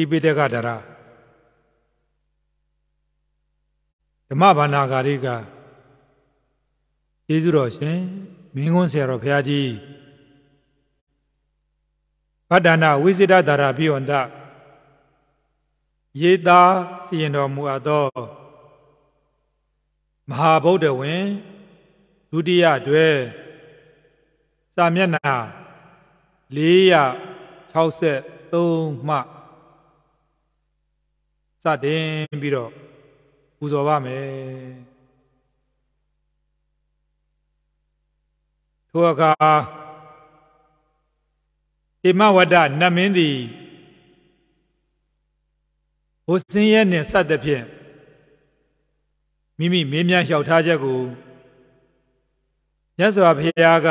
ဣပိတကဒရဓမ္မဘာနာဂါရိကယေရှုတော်ရှင်မင်းကွန်းဆရာတော်ဘုရားကြီးဗဒ္ဒနာဝိစိတဒါရပိဝန္တယေတာစီရင်တော်မူအပ်သောမဟာဗုဒ္ဓဝင်ဒုတိယတွဲစာမျက်နှာ463မှစတင်ပြီးတော့ပူဇော်ပါမယ်ထိုအခါဣမဝဒနတ်မင်းသည်ဟိုစင်းရဲနှင့်ဆက်သဖြင့်မိမိမင်းများလျှောက်ထားချက်ကိုမြတ်စွာဘုရားက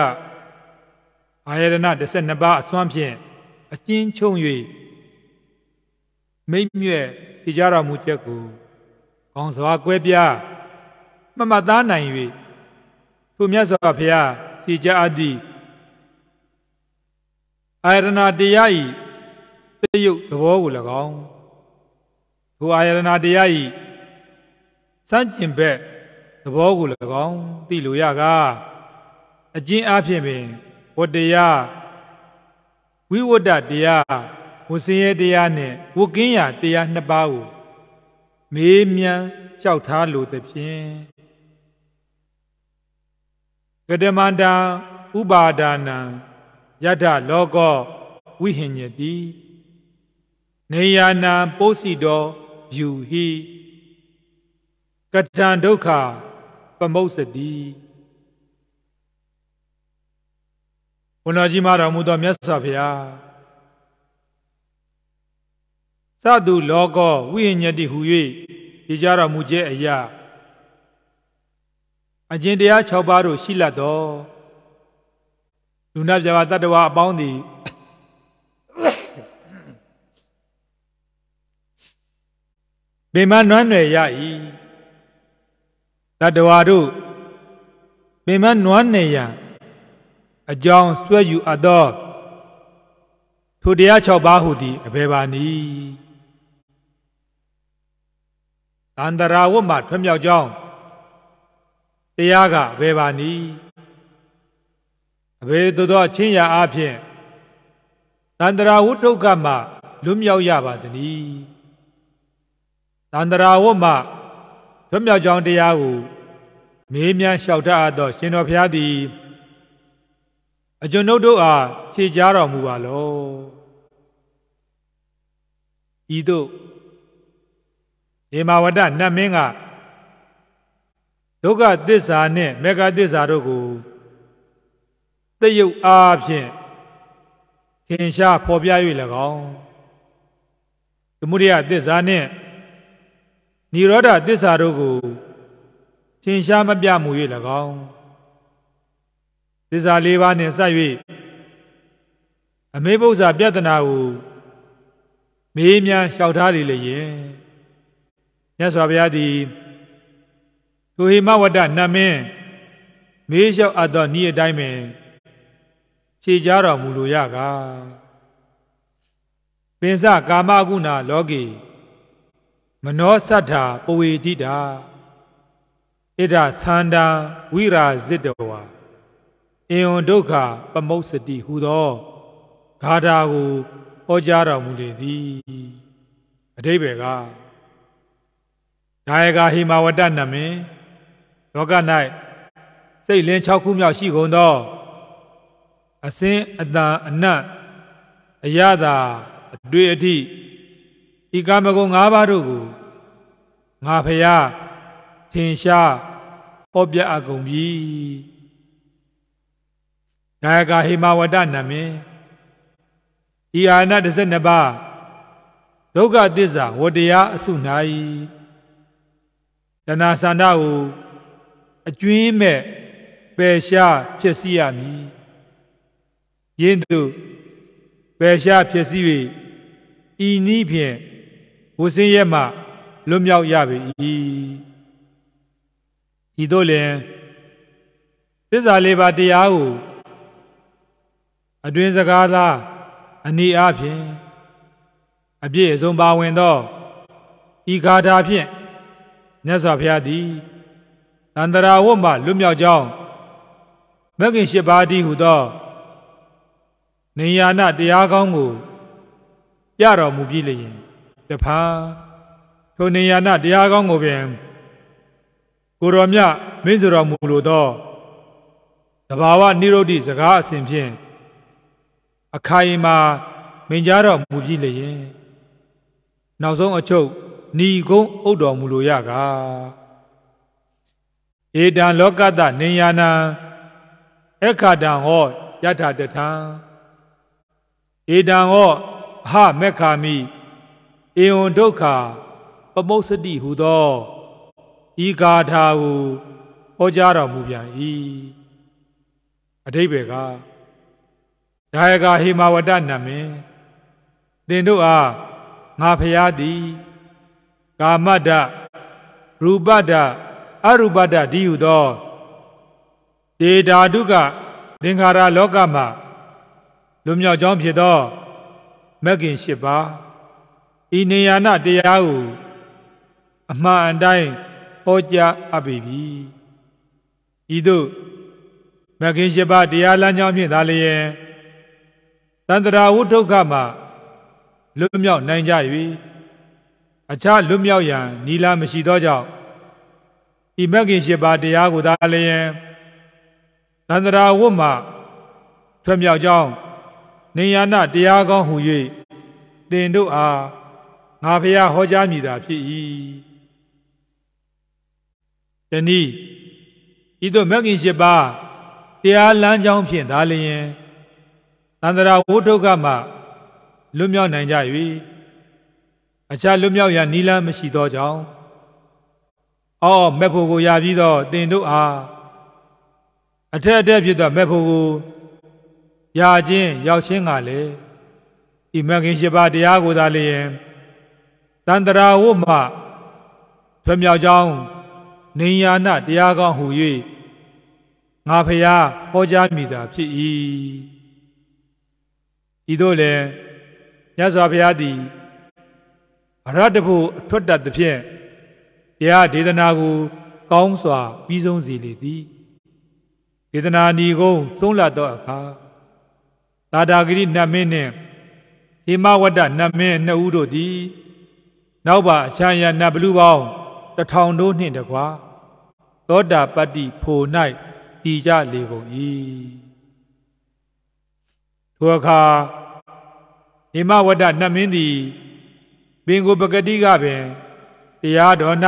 အာယတနာ12ပါးအစွမ်းဖြင့်အကျဉ်းချုပ်၍မိမ့်မြဲ့ဖြေကြတော်မူချက်ကိုခေါင်းစွာကွဲပြားမမသားနိုင်၍သူမြတ်စွာဘုရားဖြေကြအပ်သည့်အာရဏတရားဤတရုပ်သဘောကို၎င်းထိုအာရဏတရားဤစန့်ကျင်ဘက်သဘောကို၎င်းသိလိုရကားအကျဉ်းအဖြစ်ပင်ဝတ္တရားဝိဝတ္တတရားဝဆင်းရဲတရားနဲ့ဝကင်းရာတရားနှစ်ပါးကိုမေးမြန်းကြောက်ထားလိုသဖြင့်ကတမန္တဥပါဒာနံယတ္ထလောကဝိဟင်ညတိနေယာနာပုစီတော်ယူဟိကတံဒုက္ခပမုစတိဘုန်းတော်ကြီးမတော်မူသောမြတ်စွာဘုရားစသူလောကောဝိညတိဟူ၍ဒီကြတော်မူခြင်းအရာအကျင့်တရား6ပါးတို့ရှိလတ်တော်လူနာပြဘာတတ္တဝါအပေါင်းသည်ဗိမာနွမ်းနယ်ရ၏တတ္တဝါတို့ဗိမာနွမ်းနယ်ရအကြောင်းဆွဲယူအပ်သောထိုတရား6ပါးဟူသည်အဘယ်ပါနည်းအန္တရာဝတ်မှထွက်မြောက်ကြောင်းတရားကဘယ်ပါနည်းအဘေသူသောအချင်းရာအဖြင့်တန္တရာဝုဒ္ဓကမှလွတ်မြောက်ရပါသနည်းတန္တရာဝုမှလွတ်မြောက်ကြောင်းတရားကို မေးမြန်းလျှောက်တတ်အပ်သောရှင်တော်ဘုရားသည်အကျွန်ုပ်တို့အားဖြေကြားတော်မူပါလောဤသို့။ဧမာဝတနတ်မင်းကဒုက္ခသစ္စာနဲ့မေဃသစ္စာတို့ကိုတယုတ်အားဖြင့်ထင်ရှားဖော်ပြ၍၎င်းသမုဒယသစ္စာနှင့်និရောဓသစ္စာတို့ကိုထင်ရှားမပြမူ၍၎င်းသစ္စာလေးပါးနှင့်ဆက်၍အမေဘုဇာပြဒနာကို မေးမြန်းလျှောက်ထားလေလျင်မြတ်စွာဘုရားသည်သူဟိမဝတ္တနတ်မင်းမေးလျှောက်အပ်သောဤအတိုင်းပင်ဖြေကြားတော်မူလိုရကပင်စကာမဂုဏလောကေမနောသတ္ထာပဝေတိတာဣဒ္ဓသန္တာဝိရာဇိတဝါအင်ုံဒုက္ခပမုစ္စတိဟူသောဂါထာကိုဟောကြားတော်မူလေသည်အတိဘယ်ကနာယကဟိမာဝတ္တနမင်လောက၌စိတ်လင်း၆ခုမြောက်ရှိကုန်သောအစင်းအတန်အနတ်အရသာအတွေ့အထိဤကာမဂုဏ်၅ပါးတို့ကိုငါဖျားထင်ရှားဟောပြအပ်ကုန်ပြီနာယကဟိမာဝတ္တနမင်ဤအာနတ်၁၂ပါးဒုက္ခသစ္စာဝတရားအစုနာ၏တဏှာဆန္ဒကိုအကျွင်းမဲ့ပယ်ရှားဖြစ်စီရမည်ယင်းသို့ပယ်ရှားဖြစ်စီ၍ဤနည်းဖြင့်ဝဆင်းရဲမှလွတ်မြောက်ရပေ၏ဤသို့လျှင်သစ္စာလေးပါးတရားကိုအတွင်စကားသာ အနေအားဖြင့်အပြည့်အစုံပါဝင်သောဤဂါထာဖြင့်မြတ်စွာဘုရားသည်တန္တရာဝတ်မှလွတ်မြောက်ကြောင်းမဂ္ဂင်၈ပါးတည်းဟူသောနေယာနတရားကောင်းကိုပြတော်မူပြီလျင်တဖန်ထိုနေယာနတရားကောင်းကိုပင်ကိုရောမြမင်းဆိုတော်မူလိုသောတဘာဝနိရောဓိစကားအစဉ်ဖြင့်အခိုင်အမာမင်ကြားတော်မူပြီလျင်နောက်ဆုံးအချုပ်ဏီကုံးဥတော်မူလိုရကာဧတံလောကတနိယာနံအခါတံဟောယထာတထံဧတံဟောအဟမက္ခာမိဧဝံဒုက္ခပမုစ္စတိဟုသောဤဂါထာကိုဟောကြားတော်မူပြန်၏အထိပ္ပယ်ကဒါယကဟေမာဝတနာမင်တင်တို့အားငါဖျားသည်ကာမတရူပတအရူပတဒီဟုသောတေဓာတုကသင်္ခါရလောကမှာလွမြောက်ကြောင်းဖြစ်သောမဂ်ခင်၈ပါးဤနေယာနတရားကိုအမှန်အတိုင်းဟောကြားအပ်ပေပြီဤသို့မဂ်ခင်၈ပါးတရားလမ်းကြောင်းဖြင့်သာလျင်တန္တရာဝုဒ္ဓုခမှာလွမြောက်နိုင်ကြ၏အခြားလွတ်မြောက်ရန်နီလာမရှိသောကြောင့်ဤမဂ်ခင်ရှိပါတရားကိုသာလျင်သန္တရာဝတ်မှထွက်မြောက်ကြောင်းနေရဏတရားကောင်းဟု၍တင်တို့အားငါဖျားဟောကြားမိတာဖြစ်၏တနည်းဤသို့မဂ်ခင်ရှိပါတရားလမ်းကြောင်းဖြင့်သာလျင်သန္တရာဝုဒ္ဓကမှလွတ်မြောက်နိုင်ကြ၏အခြားလွတ်မြောက်ရန်နီလန်းမရှိသောကြောင့်အော်မက်ဖို့ကိုရပြီးတော့တင်တို့အားအထက်အထက်ဖြစ်သောမက်ဖို့ကို ရခြင်း ရောက်ခြင်းကလည်းဤမဂ်ရှင်ရှိပါတရားကိုသာလျင်တန်တရာဝုမှထွမြောက်ကြောင်းနေယာနတရားကောင်းဟူ၍ငါဖျားဟောကြားမိတာဖြစ်၏ဤသို့လည်းမြတ်စွာဘုရားသည်အရတဖို့အထွတ်တတ်သဖြင့်တရားဒေသနာကို ကောင်းစွာပြီးဆုံးစေလေသည်ဒေသနာဏီကုံသုံးလသောအခါသာတာဂိရိနတ်မင်းနှင့်ဟိမဝတ္တနတ်မင်းနှစ်ဦးတို့သည် နောက်ပါအချမ်းရနတ်ဘလူပေါင်းတထောင်တို့နှင့်တကားသောတာပတ္တိဖို့၌တည်ကြလေကုန်၏ထိုအခါဟိမဝတ္တနတ်မင်းသည်ပင်ကိုပကတိကပင်တရားတော်၌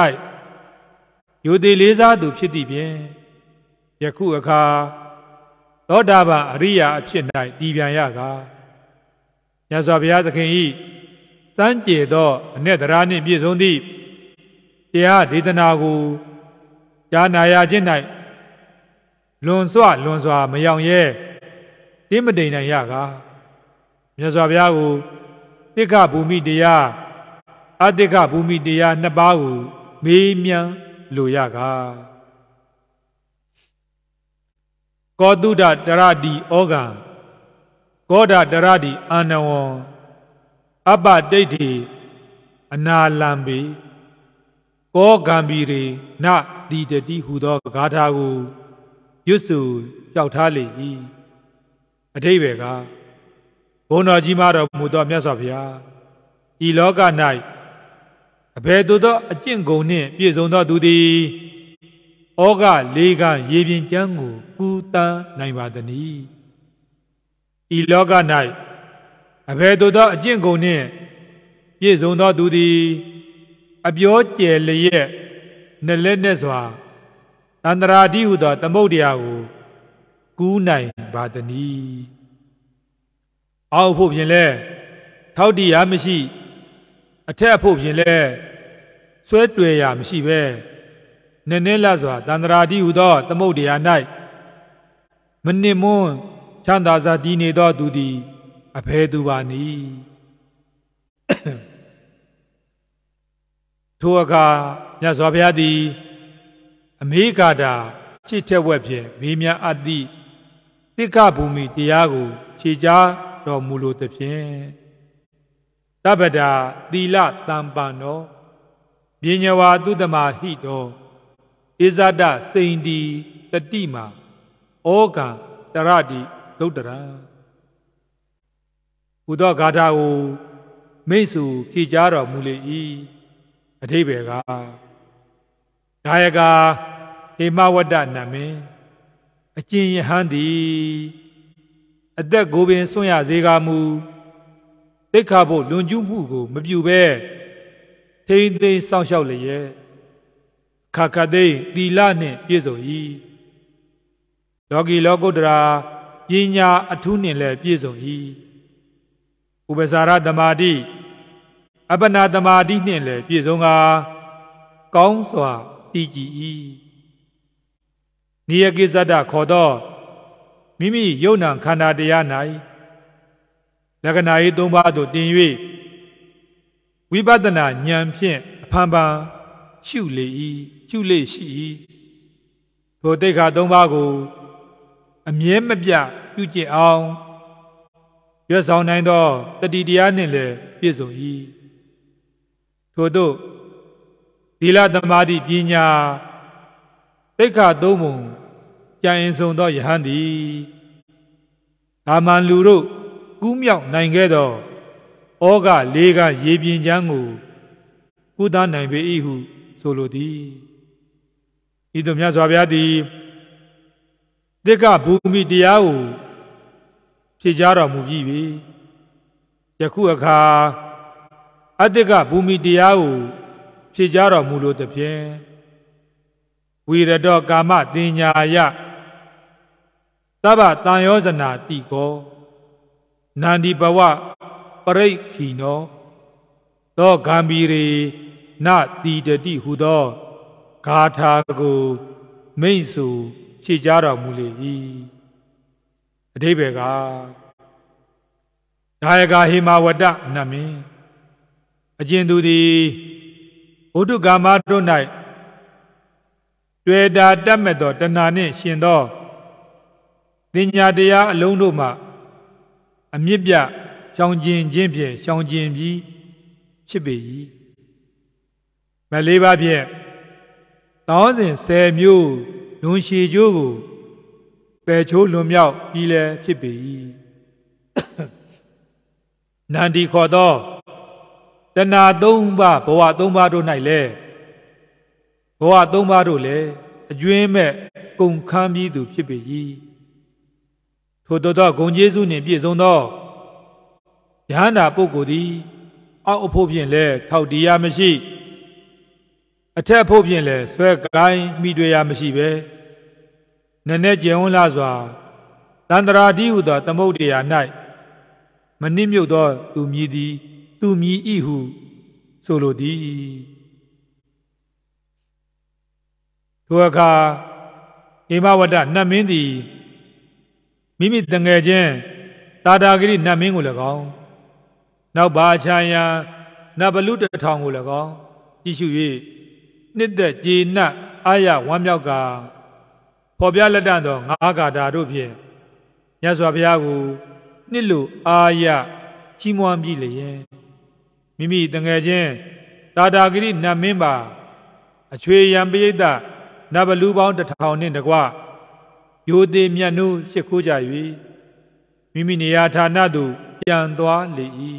ယုတိလေးစားသူဖြစ်သည်ဖြင့်ယခုအခါသောတာပန်အရိယာအဖြစ်၌တည်ပြန်ရကာမြတ်စွာဘုရားသခင်ဤစံကြေသောအ내တရားနှင့်ပြည့်စုံသည့်တရားဒေသနာကိုကြားနာရခြင်း၌လွန်စွလွန်စွာမယောင်ရဲတင်းမတိမ်နိုင်ရကာမြတ်စွာဘုရားကိုတိက္ခဘူမိတရားအတ္တကဘူမိတရားနှစ်ပါးကိုမေးမြန်းလိုရကကောတုဒတရတိဩဃံကောဒတရတိအာနဝံအပတိဋ္ဌိအနာလံပေကောဂံပီရေနတိတတိဟူသောဂါထာကိုရွတ်ဆိုကြောက်ထားလေ၏အတိဘယ်ကဘုံတော်ကြီးမတော်မူသောမြတ်စွာဘုရားဤလောက၌အဘယ်သို့သောအကျင့်ကုန်နှင့်ပြည့်စုံသောသူသည်ဩဃလေးကရေပြင်ကျမ်းကို ကူတန်းနိုင်ပါသနည်းဤလောက၌အဘယ်သို့သောအကျင့်ကုန်နှင့်ပြည့်စုံသောသူသည်အပြောကျယ်လျက်နှလက်နှက်စွာတန္တရာတိဟုသောသမုတ်တရားကိုကူးနိုင်ပါသနည်းအောက်ဖို့ဖြင့်လဲထောက်တရားမရှိအထက်ဖို့ဖြင့်လဲဆွဲတွေ့ရာ မရှိပဲနည်းနည်းလတ်စွာတန္တရာတိဟူသောသမုတ်တရား၌မနစ်မွန်းချမ်းသာစွာတည်နေသောသူသည်အဘယ်သူပါနည်းထိုအခါမြတ်စွာဘုရားသည် အမေကာတာချစ်တဲ့ဝက်ဖြင့်မေးမြအပ်သည့်တိက္ခဘူမိတရားကိုခြေချတော်မူလိုသဖြင့်တပဒာသီလတံပံနောပညဝါတုတမဟိတောဣဇဒစိန်တီတတိမာဩကံတရတိဒုတ်တရံဟူသောဂါထာကိုမိတ်ဆူဖြေကြားတော်မူလေ၏အထိပယ်ကဒါယကာဟေမဝတ္တနမင်းအကျဉ်ယဟန်သည်အသက်ကိုပင်ဆွံ့ရစေကားမူသိခါဖို့လွန်ကျူးမှုကိုမပြုဘဲထိမ့်သိမ်းစောင့်ရှောက်လျက်ခါခသိသီလနှင့်ပြည့်စုံ၏လောကီလောကုတ္တရာပညာအထူးနှင့်လည်းပြည့်စုံ၏ဥပဇာရသမာဓိအပ္ပနာသမာဓိနှင့်လည်းပြည့်စုံကာကောင်းစွာတည်ကြည်၏နိယကိစ္စတခေါ်သောမိမိယုံနာခန္ဓာတရား၌လက္ခဏာရေး၃ပါးသို့တင်၍ဝိပဿနာဉာဏ်ဖြင့်အဖန်ဖန်ရှုလေ၏ရှုလေရှိ၏ထိုတိခါ၃ပါးကို အမြဲမပြပြုကျင့်အောင်ရွတ်ဆောင်နိုင်သောတတိတရားနှင့်လည်းပြည့်စုံ၏ထို့သောသီလသမာဓိပညာတိခါသုံးပုံကြံရင်ဆုံးသောယဟန်သည်သာမန်လူတို့ကူးမြောက်နိုင်ခဲ့သောဩဃလေးကရေပြင်ချမ်းကိုကုသနိုင်ပေ၏ဟုဆိုလိုသည်ဤသို့မြတ်စွာဘုရားသည်တိကဘူမိတရားကိုဖြေကြားတော်မူပြီးပြီယခုအခါအတိကဘူမိတရားကိုဖြေကြားတော်မူလိုသဖြင့်ဝိရတောကာမတင်ညာယသဗ္ဗတန်ယောဇနာတိကောနန္ဒီဘဝပရိခီနောသောဂမ်ဘီရေနတိတတိဟုသောဂါထာကိုမိတ်ဆူဖြည့်ကြားတော်မူလေ၏အတိဘေကဒါယကဟေမာဝတနမင်းအကျဉ်သူသည်ဘုဒ္ဓဂါမတို့၌တွေ့တာတတ်မဲ့သောတဏှာနှင့်ရှင်သောတင်ညာတရားအလုံးတို့မှအမြင့်ပြရှောင်ကျင်ခြင်းဖြင့်ရှောင်ကျင်ပြီးဖြစ်ပေ၏မလေးပါးဖြင့်တောင်းစဉ်၁၀မျိုးလွန်ရှည်ကျိုးကိုပယ်ချိုးလွန်မြောက်ပြီးလည်းဖြစ်ပေ၏နန္ဒီခေါ်သောတဏှာ၃ပါးဘဝ၃ပါးတို့၌လည်းဘဝ၃ပါးတို့လည်းအကျွင်းမဲ့ကုန်ခန်းပြီးသူ ဖြစ်ပေ၏ထိုတော်သောဂုံကျေးဇူးနှင့်ပြည့်စုံသောယဟန္တာပုဂ္ဂိုလ်သည် အောက်အဖို့ဖြင့်လည်းထောက်တရားမရှိ အထက်ဖို့ဖြင့်လည်းဆွဲကိုင်းမိတွေ့ရမရှိပဲနည်းနည်းကျင်ဝန်းလာစွာတန္တရာတိဟုသောသမုတ်တရား၌မနှိမ့်မြုပ်သော သူမြည်သည် သူမြည်၏ဟု ဆိုလိုသည်ထိုအခါဧမဝတ္တနတ်မင်းသည်မိမိတငယ်ချင်းတာတာဂိရိနတ်မင်းကို၎င်းနောက်ပါချာယံနဗလူတထောင်ကို၎င်းကြည့်ရှု၍နှစ်သက်ကျေနပ်အာရဝမ်းမြောက်ကဖော်ပြလက်တံသောငါးဂါတာတို့ဖြင့်မြတ်စွာဘုရားကိုနှစ်လူအာရချီးမွမ်းပြီလျင်မိမိတငယ်ချင်းတာတာဂိရိနတ်မင်းပါ အချွေယံပရိသတ်နဗလူပေါင်းတထောင်နှင့်တကွယိုသေးမြတ်နိုးရှ िख ိုးကြ၍မိမိနေရာဌာနသို့ပြန်သွားလေ၏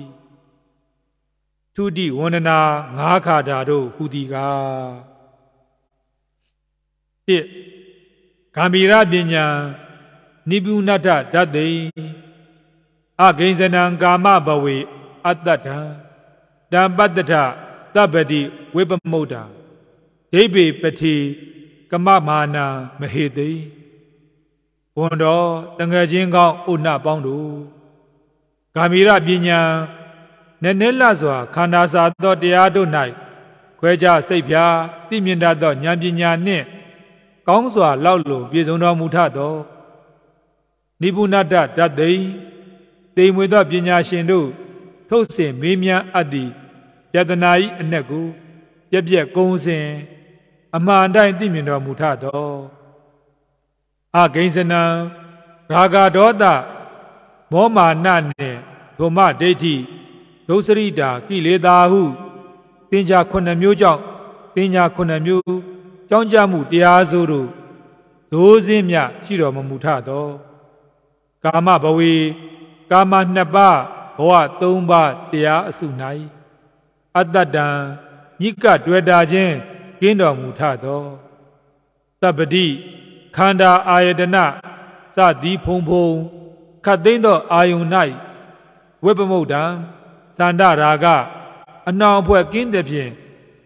ထုတိဝန္ဒနာငါးခါတာတို့ဟူသည်ကားတစ်ဂံဗီရပညာနိဗ္ဗုဏတ္တတသိအဂိဉ္စနံကာမဘဝေအတ္တထံတံပတ္တထတပ္ပတိဝိပမုဒ္ဒဒိဗေပတိကမမာနာမဟေတိဝန်တော်တငယ်ချင်းကောင်းဥနပေါင်းတို့ဂာမီရပညာနည်းနည်းလှစွာ ခန္ဓာစာသောတရားတို့၌ခွဲခြားစိတ်ဖြာသိမြင်တတ်သောဉာဏ်ပညာနှင့် ကောင်းစွာလောက်လုံပြည့်စုံတော်မူထသောနိဗ္ဗုဏတ္တတသိံတိမ်မွေသောပညာရှင်တို့ထုတ်စင်မေးမြန်းအပ်သည့်ယတနာ၏အနက်ကိုပြက်ပြက်ကုံစင် အမှန်တိုင်းသိမြင်တော်မူထသောအဂိဉ္စနံရာဂဒေါသမောမာနနှင့်ဒုမဒိဋ္ဌိဒုစရိတာကိလေသာဟုတင်ညာခုနှစ်မျိုးကြောင့်တင်ညာခုနှစ်မျိုးကြောင်းကြမှုတရားစိုးတို့ဒိုးစင်းမြရှိတော်မမူထသောကာမဘဝေကာမနှစ်ပါးဘဝသုံးပါးတရားအစု၌အတ္တတံညိကတွေ့တာခြင်းကင်းတော်မူထသောတပ္ပတိခန္ဓာအာယတနစသည်ဖုံဖုံခတ်သိမ့်သောအာယုန်၌ဝိပမုတ်တံသန္တရာကအနောင်အဖွဲ့ကင်းသည်ဖြင့်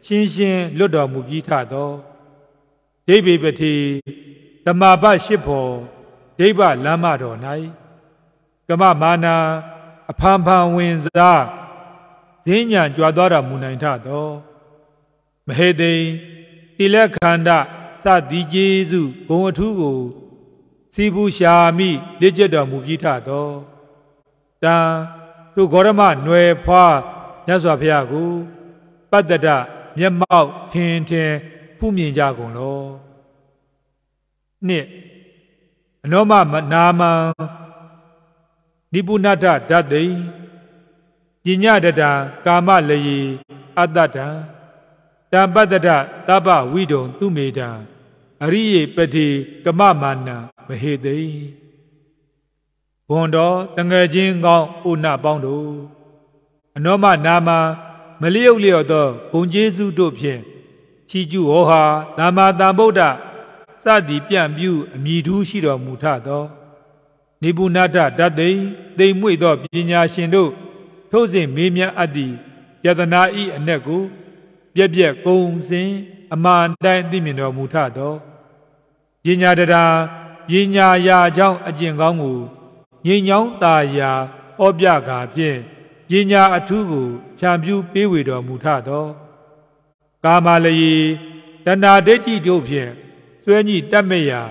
ရှင်းရှင်းလွတ်တော်မူပြီးထသောဒိဗေပတိတမာပရှိဖို့ဒိဗလမ်းမတော်၌ကမမာနာအဖန်ဖန်ဝင်စားဈဉ္ညာကြွားတော်မူနိုင်ထသောမဟေတိတိလက်ခန္ဓာစသည်ကျေးဇူးဂုံအထူးကို စီဘူးရှာမိလက်ကျက်တော်မူပြီးထသောတံသူဂေါရမနွယ်ဖွာမြတ်စွာဘုရားကိုပတ္တဒမျက်မှောက်ထင်ထင်ဖူးမြင်ကြကုန်လောနှစ်အနောမမနာမံနိပုဏ္ဏတဓာတ်သိဉ္ညတတံကာမလယေအတ္တတံတာပတ္တရတပဝိဒုံသူမေတာအရိယေပတိကမမာနာမဟေတိဘွန်တော်တငယ်ချင်းကောင်းဥနာပေါင်းတို့အနောမနာမမလျော့လျော့သောဘုံကျေးဇူးတို့ဖြင့်ချီကျူဟောဟာသမ္မာသမ္ဗုဒ္ဓစသည်ပြန့်ပြူအမိထူးရှိတော်မူထသောနိဗုဏတတသိတိမ်မွေ့သောပညာရှင်တို့ထို့စဉ်မေးမြန်းအပ်သည့်ယတနာဤအ낵ကိုပြက်ပြက်ကုံစင်အမှန်တိုင်းသိမြင်တော်မူထသောပညာတရားပညာရာကြောင့်အကျင့်ကောင်းကိုငြိမ်ချောင်းตาရာဩပြကာဖြင့်ပညာအထုကိုဖြန့်ဖြူးပေးဝေတော်မူထသောကာမလယီတဏှာဒိဋ္ဌိတို့ဖြင့်စွဲညိတတ်မဲ့ရာ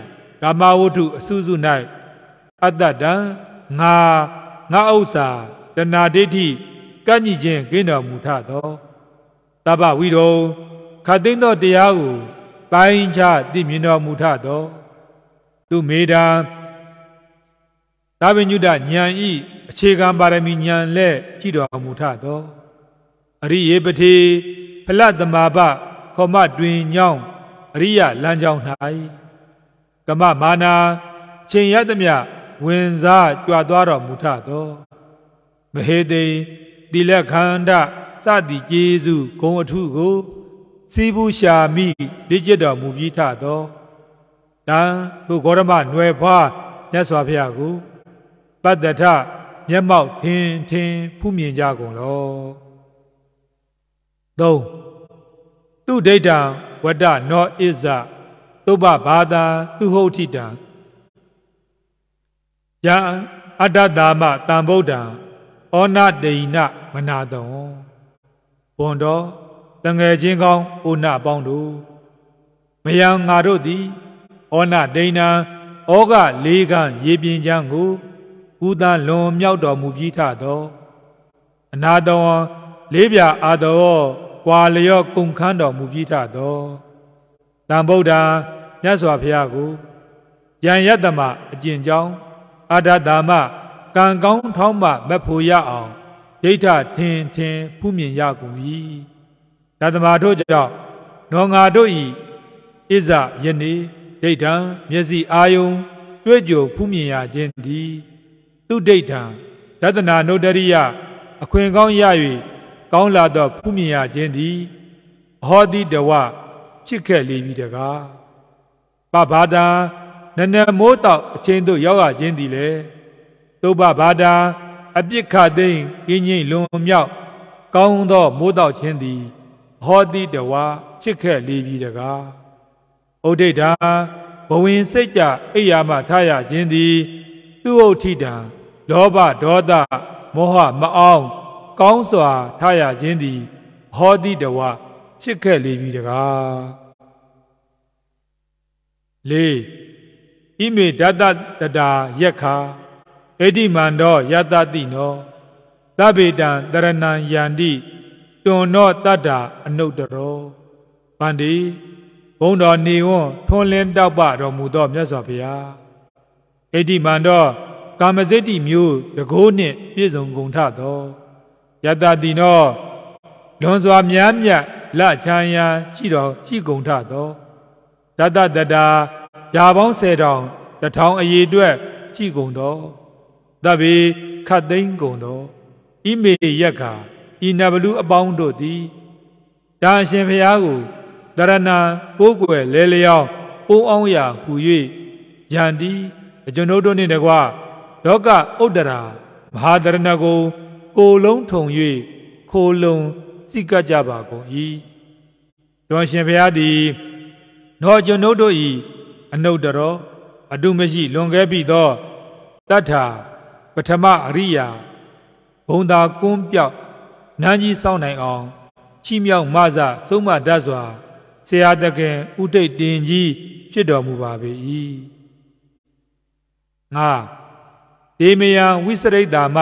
ကာမဝတ္ထုအစုစု၌အတ္တတံငါငါဥစ္စာတဏှာဒိဋ္ဌိကန့်ညိခြင်းကင်းတော်မူထသောတပဝိရောခတ်သိမ်းသောတရားကိုပိုင်းခြားသိမြင်တော်မူထသော သူမေတာသဗ္ဗညုတဉာဏ်ဤအခြေခံပါရမီဉာဏ်လက်ကြည်တော်မူထသော အရိယေပတိဖလတ်သမဘခောမတွင်ညောင်းအရိယလမ်းကြောင်း၌ကမမာနာချိန်ရသည်မြဝင်စားကြွသွားတော်မူထသောမဟေတိတိလက္ခန္ဓစသည်ကျေးဇူးဂုံအထုကို စီဘူးရှာမိလေ့ကျက်တော်မူပြီးထသောတန်ကိုဂေါရမနွယ်ဖွားမြတ်စွာဘုရားကိုပတ္တထမျက်မှောက်ထင်ထင်ဖူးမြင်ကြကုန်လော၃သူဒိဋ္ဌံဝတ္တနောဣဇသုပဘာသာသူဟုတ်ထိတံယံအတ္တတာမတံဗုဒ္ဓံဩနတိဏမနာတောဘွန်တော်တငယ်ချင်းကောင်းအိုနပေါင်းတို့မယံငါတို့သည်ဩနဒိဏံဩကလေးကံရေပြင်းချမ်းကိုကုသလွန်မြောက်တော်မူပြီးထသောအနာတော်လေးပြအာတော်ကွာလျော့ကုန်ခန်းတော်မူပြီးထသောတန်ဗုဒ္ဓမြတ်စွာဘုရားကိုယံယတမအကျင့်ကြောင့်အာဒဓမ္မကံကောင်းထောင်းမှမဖို့ရအောင်ဒိဋ္ဌထင်ထင်ဖူးမြင်ရကုန်၏တသမတို့ကြောင့်နောငါတို့၏ဣဇယနေ့ဒိဋ္ဌံမျက်စိအာယုံ တွေ့ကြုံဖူးမြင်ရခြင်းသည် သူဒိဋ္ဌံဒသနာနုတ္တရိယအခွင့်ကောင်းရ၍ကောင်းလာသောဖူးမြင်ရခြင်းသည်အဟောတိတဝဖြစ်ခဲ့လေပြီတကားပဘာဒာနနမိုးတောက်အချင်းတို့ရောက်ရခြင်းသည်လေသုဘဘာဒာအပြစ်ခတ်သိမ်းကင်းငိမ့်လွန်မြောက် ကောင်းသောမိုးတောက်ခြင်းသည် ဟောတိတဝါဖြစ်ခဲ့လေပြီတကားဥဒိဋ္ဌာဘဝင်စိတ်ကြအိယာမထရခြင်းသည် သူဥဋ္ဌိတံလောဘဒေါသမောဟမအောင်ကောင်းစွာထရခြင်းသည် ဟောတိတဝါဖြစ်ခဲ့လေပြီတကား၄ဣမေဒတတတာယက္ခာဣတိမန္တောယတတိနောသဗ္ဗေတံတရဏံယန္တိတွန်တော့တတ္တာအနုတ္တရောဗန္တိဘုံတော်နေဝွန်ထွန်းလင်းတောက်ပတော်မူသောမြတ်စွာဘုရားဣတိမန္တောကာမစိတ္တိမျိုးတကိုးနှင့်ပြည့်စုံကုန်ထသောယတတိနောလွန်စွာများမြတ်လချမ်းရန်ရှိတော်ရှိကုန်ထသောတတတတာဓာပေါင်း၁၀တောင်တထောင်အရေအတွက်ရှိကုန်သောတဗေခတ်သိမ့်ကုန်သောဣမေယက္ခာဤနဗလူအပေါင်းတို့သည်ဒါရှင်ဖျားကိုတရဏံပိုးကွယ်လဲလျောင်းပုံအောင်ရာဟူ၍ယန္တိအကျွန်ုပ်တို့နှင့်တကားလောကဥဒ္ဒရာမဟာတရဏကို ကိုလုံးထုံ၍ခိုလုံစိကကြပါကုန်၏တော်ရှင်ဘုရားသည်တော်ကျွန်ုပ်တို့၏အနုတ္တရောအတုမရှိလွန်ခဲ့ပြီသောတတ္ထာပထမအရိယာဘုံသာကွန်းပြောက်နန်းကြီးစောင်းနိုင်အောင်ချီမြောက်မဆဆုံးမတတ်စွာဆရာတခင်ဥဒိတ်တင်ကြီးဖြစ်တော်မူပါပေ၏ငါဒေမယံဝိစရိတ်တာမ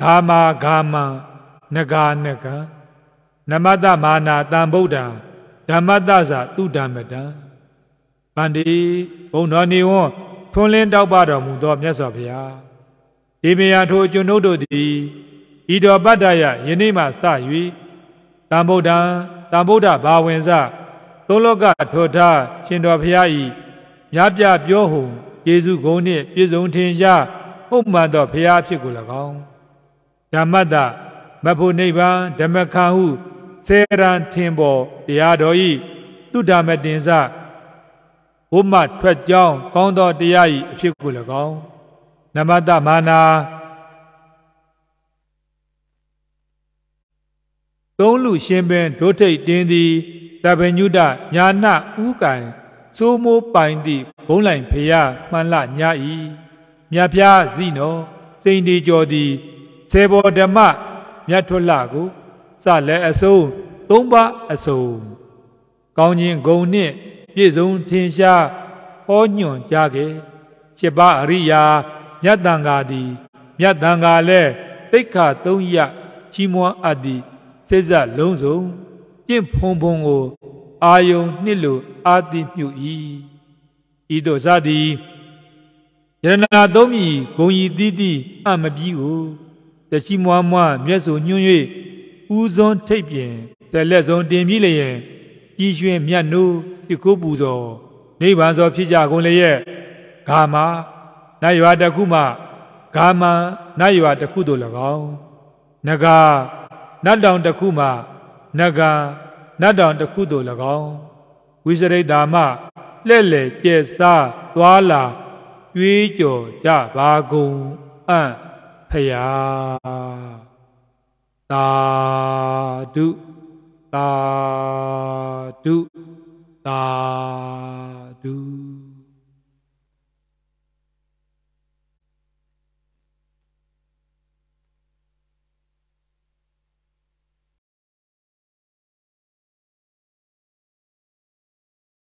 ဂါမာဂါမံနဂါနကံနမတမာနာတံဗုဒ္ဓံဓမ္မတသသုဒ္ဓမတံဗန္တိဘုံတော်နေဝံထွန်းလင်းတောက်ပတော်မူသော မြတ်စွာဘုရား။ဧမေယထိုကျွန်ုပ်တို့သည်ဤတော်ပတ္တယယနေ့မှစ၍တံဗုဒ္ဓံတံဗုဒ္ဓဘာဝင်စသုံးလောကထောထရှင်တော်ဖရာဤမြတ်ပြပြောဟုယေစုဂုံနှင့်ပြည့်စုံထင်ရှားဟုတ်မှန်သောဖရာဖြစ်ကို၎င်းဓမ္မတမဖို့နိဗ္ဗာန်ဓမ္မခံဟုစေရန်ထင်ပေါ်တရားတော်ဤသူဓမ္မတင်စဘုမထွက်ကြောင်းကောင်းသောတရားဤအဖြစ်ကို၎င်းနမတမာနာသုံးလူရှင်ပင်ဒုထိတ်တင်းသည်တပညုဒညာနဥကံစိုးမိုးပိုင်သည့်ဘုံလိုက်ဖရာမှန်လညာဤမြတ်ဖျားဇိနောစိန်ဒီကျော်သည်ဆေဘောဓမ္မမြတ်ထွတ်လကိုစလည်းအစုံသုံးပါအစုံကောင်းခြင်းဂုံနှင့်ပြည့်စုံထင်ရှားဟောညွှန်ကြခဲ့ချက်ပါအရိယာမြတ်တန်ဃာသည်မြတ်တန်ဃာလည်းတိတ်ခါသုံးရကြီးမွားအပ်သည်စိတ်ဆက်လုံးစုံပြင့်ဖုံဖုံကိုအာယုံနှစ်လိုအာတိမြုပ်၏ဤသို့စသည်ယရနာသုံးမြီဂုံဤတိတိအမပြီးကိုတချီမွားမွားမျက်စုံညွှန်း၍ဦးစွန်ထိပ်ပြင်သက်လက်စုံတင်ပြီးလျင်ကြီးရွှင်မြတ်နိုးဒီကိုပူသောနိဗ္ဗာန်သောဖြစ်ကြကုန်လျက်ဂါမာနတ်ရွာတစ်ခုမှဂါမန်နတ်ရွာတစ်ခုတို့၎င်းနဂါနတ်တောင်တစ်ခုမှနဂါနတ်တောင်တစ်ခုတို့၎င်းဝိစရိတ်တာမလက်လေကျက်စားသွာလာရွေးကြော်ကြပါကုန်အံ့ဖယားသာဓုသာဓုသာဓု